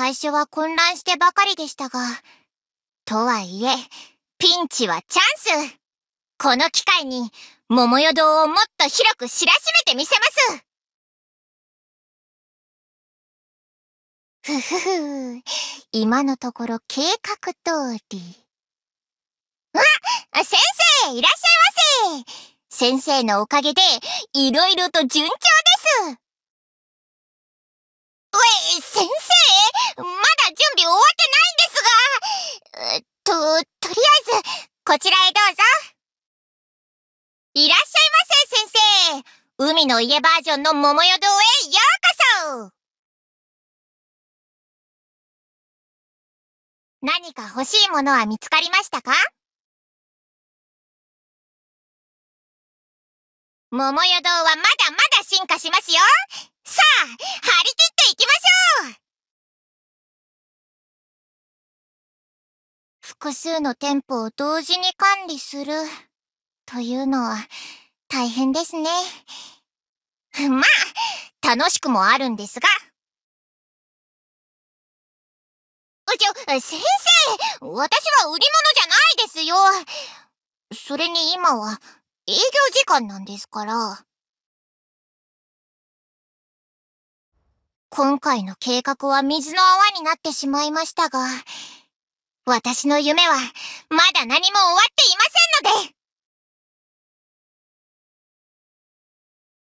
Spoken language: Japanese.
最初は混乱してばかりでしたが、とはいえ、ピンチはチャンスこの機会に、桃よ堂をもっと広く知らしめてみせますふふふ、今のところ計画通り。わ先生いらっしゃいませ先生のおかげで、いろいろと順調ですえ、先こちらへどうぞ。いらっしゃいませ、先生。海の家バージョンの桃淀へようこそ。何か欲しいものは見つかりましたか桃淀はまだまだ進化しますよ。さあ、張り切っていきましょう複数の店舗を同時に管理するというのは大変ですね。まあ、楽しくもあるんですが。ちょ、先生私は売り物じゃないですよそれに今は営業時間なんですから。今回の計画は水の泡になってしまいましたが、私の夢はまだ何も終わっていませんので